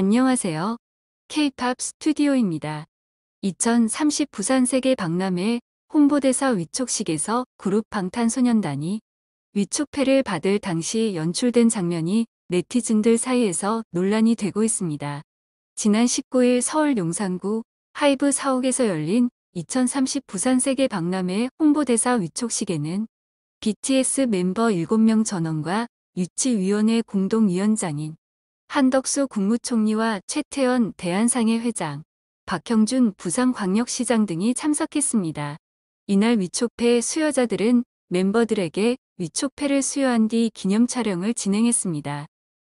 안녕하세요. K-팝 스튜디오입니다. 2030 부산 세계 박람회 홍보대사 위촉식에서 그룹 방탄소년단이 위촉패를 받을 당시 연출된 장면이 네티즌들 사이에서 논란이 되고 있습니다. 지난 19일 서울 용산구 하이브 사옥에서 열린 2030 부산 세계 박람회 홍보대사 위촉식에는 BTS 멤버 7명 전원과 유치위원회 공동위원장인 한덕수 국무총리와 최태원 대한상해 회장, 박형준 부산광역시장 등이 참석했습니다. 이날 위촉회 수여자들은 멤버들에게 위촉회를 수여한 뒤 기념 촬영을 진행했습니다.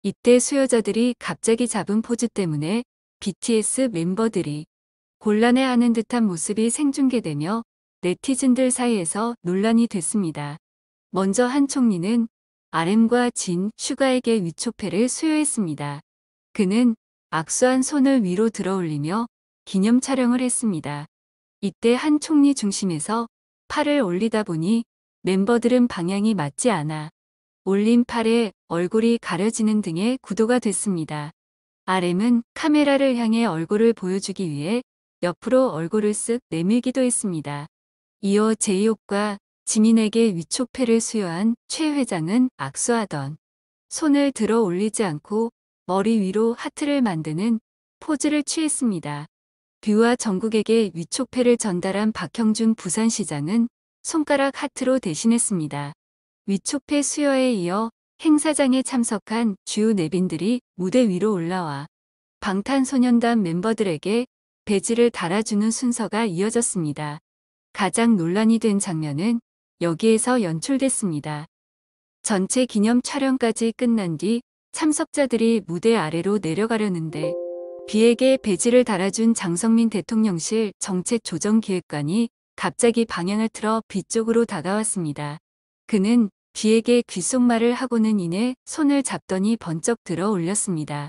이때 수여자들이 갑자기 잡은 포즈 때문에 BTS 멤버들이 곤란해하는 듯한 모습이 생중계되며 네티즌들 사이에서 논란이 됐습니다. 먼저 한 총리는 r m 과 진, 슈가에게 위촉패를 수여했습니다. 그는 악수한 손을 위로 들어올리며 기념 촬영을 했습니다. 이때 한 총리 중심에서 팔을 올리다 보니 멤버들은 방향이 맞지 않아 올린 팔에 얼굴이 가려지는 등의 구도가 됐습니다. RM은 카메라를 향해 얼굴을 보여주기 위해 옆으로 얼굴을 쓱 내밀기도 했습니다. 이어 제이홉과 지민에게 위촉패를 수여한 최 회장은 악수하던 손을 들어 올리지 않고 머리 위로 하트를 만드는 포즈를 취했습니다. 뷰와 전국에게 위촉패를 전달한 박형준 부산시장은 손가락 하트로 대신했습니다. 위촉패 수여에 이어 행사장에 참석한 주요 내빈들이 무대 위로 올라와 방탄소년단 멤버들에게 배지를 달아주는 순서가 이어졌습니다. 가장 논란이 된 장면은 여기에서 연출됐습니다. 전체 기념 촬영까지 끝난 뒤 참석자들이 무대 아래로 내려가려는데 비에게 배지를 달아준 장성민 대통령실 정책조정기획관이 갑자기 방향을 틀어 비 쪽으로 다가왔습니다. 그는 비에게 귓속말을 하고는 이내 손을 잡더니 번쩍 들어 올렸습니다.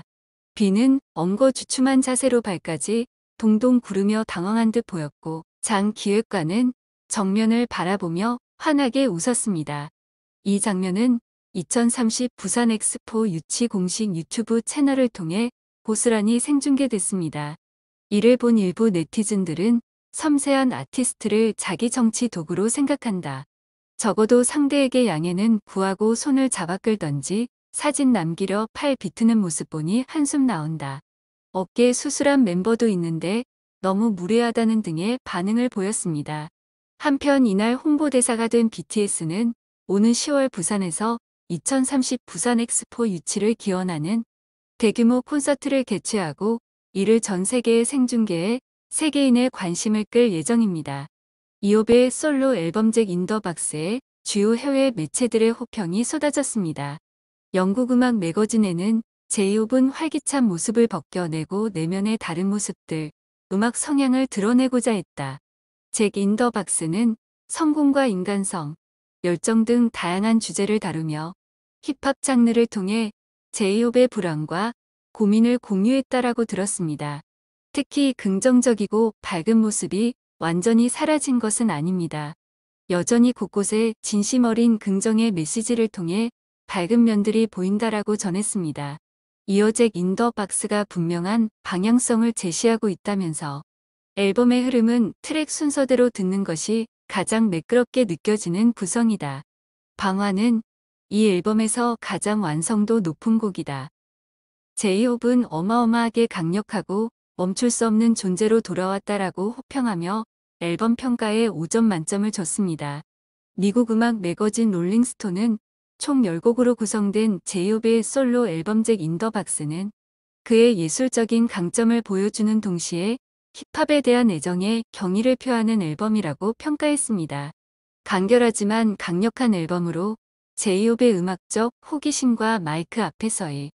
비는 엉거 주춤한 자세로 발까지 동동 구르며 당황한 듯 보였고 장 기획관은 정면을 바라보며 환하게 웃었습니다. 이 장면은 2030 부산 엑스포 유치 공식 유튜브 채널을 통해 고스란히 생중계됐습니다. 이를 본 일부 네티즌들은 섬세한 아티스트를 자기 정치 도구로 생각한다. 적어도 상대에게 양해는 구하고 손을 잡아 끌던지 사진 남기려 팔 비트는 모습 보니 한숨 나온다. 어깨 수술한 멤버도 있는데 너무 무례하다는 등의 반응을 보였습니다. 한편 이날 홍보대사가 된 BTS는 오는 10월 부산에서 2030 부산 엑스포 유치를 기원하는 대규모 콘서트를 개최하고 이를 전 세계에 생중계해 세계인의 관심을 끌 예정입니다. 이홉의 솔로 앨범잭 인더박스에 주요 해외 매체들의 호평이 쏟아졌습니다. 영국 음악 매거진에는 제이홉은 활기찬 모습을 벗겨내고 내면의 다른 모습들, 음악 성향을 드러내고자 했다. 잭 인더 박스는 성공과 인간성, 열정 등 다양한 주제를 다루며 힙합 장르를 통해 제이홉의 불안과 고민을 공유했다라고 들었습니다. 특히 긍정적이고 밝은 모습이 완전히 사라진 것은 아닙니다. 여전히 곳곳에 진심 어린 긍정의 메시지를 통해 밝은 면들이 보인다라고 전했습니다. 이어잭 인더 박스가 분명한 방향성을 제시하고 있다면서 앨범의 흐름은 트랙 순서대로 듣는 것이 가장 매끄럽게 느껴지는 구성이다. 방화는 이 앨범에서 가장 완성도 높은 곡이다. 제이홉은 어마어마하게 강력하고 멈출 수 없는 존재로 돌아왔다라고 호평하며 앨범 평가에 5점 만점을 줬습니다. 미국 음악 매거진 롤링스톤은 총 10곡으로 구성된 제이홉의 솔로 앨범 잭 인더 박스는 그의 예술적인 강점을 보여주는 동시에 힙합에 대한 애정에 경의를 표하는 앨범이라고 평가했습니다. 간결하지만 강력한 앨범으로 제이홉의 음악적 호기심과 마이크 앞에서의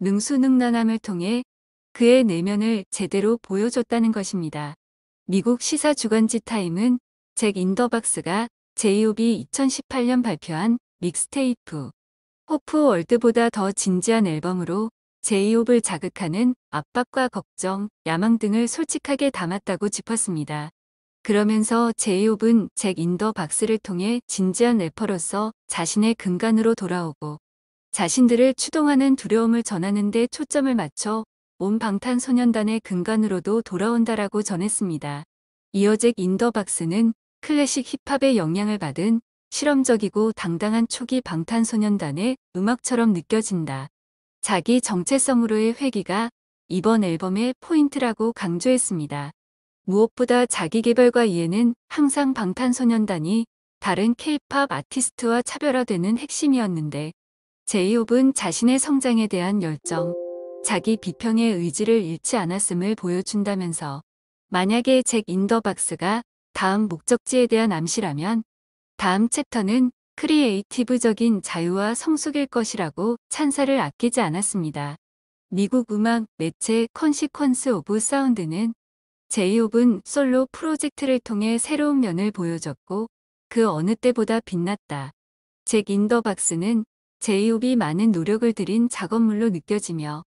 능수능란함을 통해 그의 내면을 제대로 보여줬다는 것입니다. 미국 시사 주간지 타임은 잭 인더박스가 제이홉이 2018년 발표한 믹스테이프 호프 월드보다 더 진지한 앨범으로 제이홉을 자극하는 압박과 걱정, 야망 등을 솔직하게 담았다고 짚었습니다. 그러면서 제이홉은 잭 인더 박스를 통해 진지한 래퍼로서 자신의 근간으로 돌아오고 자신들을 추동하는 두려움을 전하는 데 초점을 맞춰 온 방탄소년단의 근간으로도 돌아온다라고 전했습니다. 이어 잭 인더 박스는 클래식 힙합의 영향을 받은 실험적이고 당당한 초기 방탄소년단의 음악처럼 느껴진다. 자기 정체성으로의 회귀가 이번 앨범의 포인트라고 강조했습니다. 무엇보다 자기 개발과 이해는 항상 방탄소년단이 다른 케이팝 아티스트와 차별화되는 핵심이었는데 제이홉은 자신의 성장에 대한 열정, 자기 비평의 의지를 잃지 않았음을 보여준다면서 만약에 잭 인더박스가 다음 목적지에 대한 암시라면 다음 챕터는 크리에이티브적인 자유와 성숙일 것이라고 찬사를 아끼지 않았습니다. 미국 음악 매체 컨시퀀스 오브 사운드는 제이홉은 솔로 프로젝트를 통해 새로운 면을 보여줬고 그 어느 때보다 빛났다. 잭 인더 박스는 제이홉이 많은 노력을 들인 작업물로 느껴지며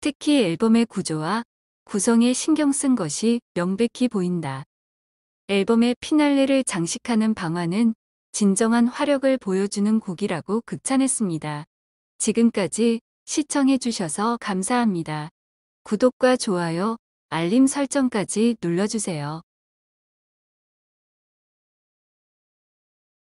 특히 앨범의 구조와 구성에 신경 쓴 것이 명백히 보인다. 앨범의 피날레를 장식하는 방화는 진정한 화력을 보여주는 곡이라고 극찬했습니다. 지금까지 시청해주셔서 감사합니다. 구독과 좋아요, 알림 설정까지 눌러주세요.